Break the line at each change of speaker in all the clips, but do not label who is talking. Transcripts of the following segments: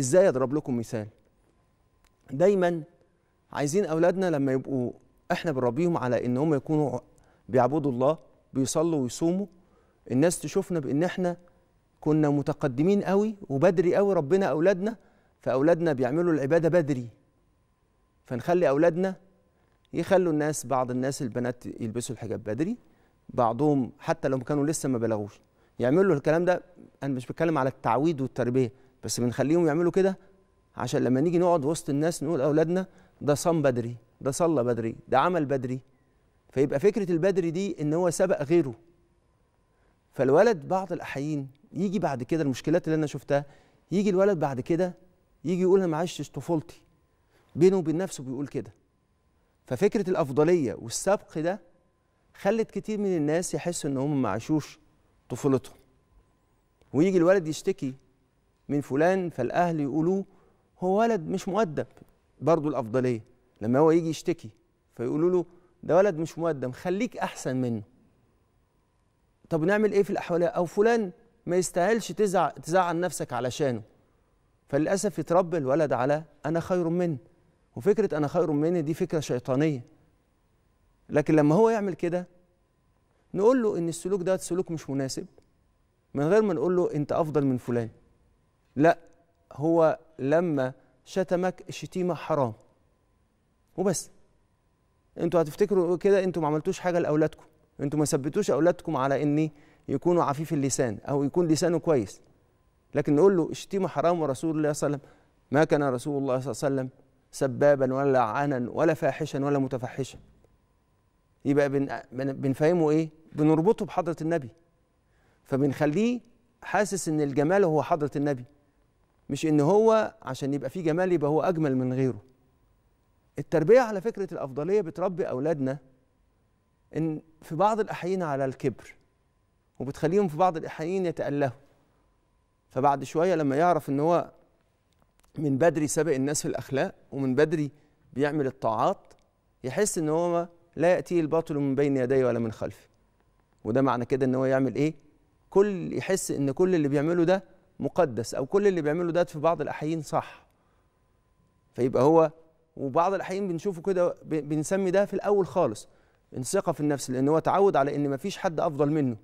ازاي اضرب لكم مثال دايما عايزين اولادنا لما يبقوا احنا بنربيهم على ان هم يكونوا بيعبدوا الله بيصلوا ويصوموا الناس تشوفنا بان احنا كنا متقدمين قوي وبدري قوي ربنا اولادنا فاولادنا بيعملوا العباده بدري فنخلي اولادنا يخلوا الناس بعض الناس البنات يلبسوا الحجاب بدري بعضهم حتى لو كانوا لسه ما بلغوش يعملوا الكلام ده انا مش بتكلم على التعويد والتربيه بس بنخليهم يعملوا كده عشان لما نيجي نقعد وسط الناس نقول اولادنا ده صام بدري ده صلى بدري ده عمل بدري فيبقى فكره البدري دي ان هو سبق غيره فالولد بعض الاحيان يجي بعد كده المشكلات اللي انا شفتها يجي الولد بعد كده يجي يقول انا ما عشتش طفولتي بينه وبين نفسه بيقول كده ففكره الافضليه والسبق ده خلت كتير من الناس يحسوا ان هم ما عاشوش طفولتهم ويجي الولد يشتكي من فلان فالاهل يقولوا هو ولد مش مؤدب برضه الافضليه لما هو يجي يشتكي فيقولوا له ده ولد مش مؤدب خليك احسن منه طب نعمل ايه في الاحوال او فلان ما يستاهلش تزع تزعل نفسك علشانه فللاسف يتربى الولد على انا خير منه وفكره انا خير منه دي فكره شيطانيه لكن لما هو يعمل كده نقول له ان السلوك ده سلوك مش مناسب من غير ما نقول له انت افضل من فلان لا هو لما شتمك الشتيمه حرام وبس انتوا هتفتكروا كده انتوا ما عملتوش حاجه لاولادكم انتوا ما ثبتوش اولادكم على ان يكونوا عفيف اللسان او يكون لسانه كويس لكن نقول له الشتيمه حرام ورسول الله صلى الله عليه وسلم ما كان رسول الله صلى الله عليه وسلم سبابا ولا لعانا ولا فاحشا ولا متفحشا يبقى بن بنفهمه ايه بنربطه بحضره النبي فبنخليه حاسس ان الجمال هو حضره النبي مش ان هو عشان يبقى فيه جمال يبقى هو اجمل من غيره التربيه على فكره الافضليه بتربي اولادنا ان في بعض الاحيان على الكبر وبتخليهم في بعض الاحيان يتالهوا فبعد شويه لما يعرف ان هو من بدري سبق الناس في الاخلاق ومن بدري بيعمل الطاعات يحس ان هو لا ياتيه الباطل من بين يديه ولا من خلفه وده معنى كده ان هو يعمل ايه كل يحس ان كل اللي بيعمله ده مقدس او كل اللي بيعمله ده في بعض الاحيين صح فيبقى هو وبعض الاحيان بنشوفه كده بنسمي ده في الاول خالص الثقه في النفس لان هو تعود على ان مفيش حد افضل منه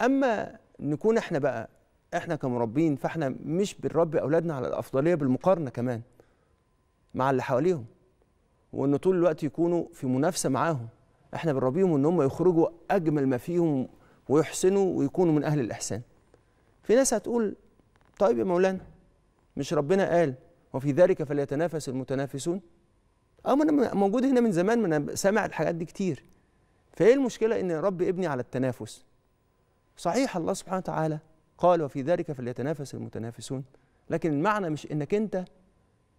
اما نكون احنا بقى احنا كمربين فاحنا مش بنربي اولادنا على الافضليه بالمقارنه كمان مع اللي حواليهم وان طول الوقت يكونوا في منافسه معاهم احنا بنربيهم ان هم يخرجوا اجمل ما فيهم ويحسنوا ويكونوا من أهل الإحسان في ناس هتقول طيب يا مولانا مش ربنا قال وفي ذلك فليتنافس المتنافسون او أه، انا موجود هنا من زمان ما انا سامع الحاجات دي كتير فايه المشكله ان رب ابني على التنافس صحيح الله سبحانه وتعالى قال وفي ذلك فليتنافس المتنافسون لكن المعنى مش انك انت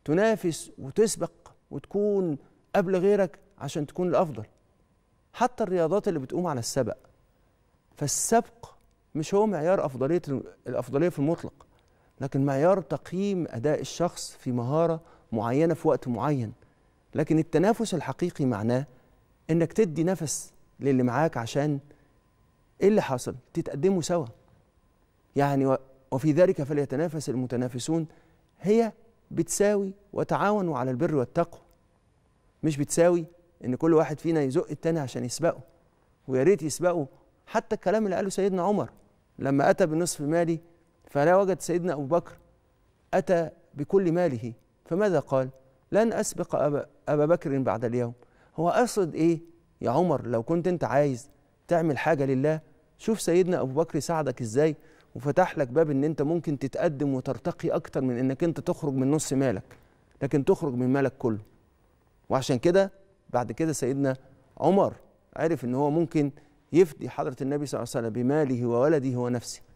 تنافس وتسبق وتكون قبل غيرك عشان تكون الافضل حتى الرياضات اللي بتقوم على السبق فالسبق مش هو معيار أفضلية الأفضلية في المطلق لكن معيار تقييم أداء الشخص في مهارة معينة في وقت معين لكن التنافس الحقيقي معناه إنك تدي نفس للي معاك عشان إيه اللي حصل تتقدموا سوا يعني وفي ذلك فليتنافس المتنافسون هي بتساوي وتعاونوا على البر والتقوى مش بتساوي ان كل واحد فينا يزق التاني عشان يسبقه ويا ريت يسبقه حتى الكلام اللي قاله سيدنا عمر لما أتى بالنصف مالي فلا وجد سيدنا أبو بكر أتى بكل ماله فماذا قال لن أسبق أبا, أبا بكر بعد اليوم هو أقصد إيه يا عمر لو كنت أنت عايز تعمل حاجة لله شوف سيدنا أبو بكر ساعدك إزاي وفتح لك باب ان انت ممكن تتقدم وترتقي اكتر من انك انت تخرج من نص مالك لكن تخرج من مالك كله وعشان كده بعد كده سيدنا عمر عرف ان هو ممكن يفدي حضرة النبي صلى الله عليه وسلم بماله وولده ونفسه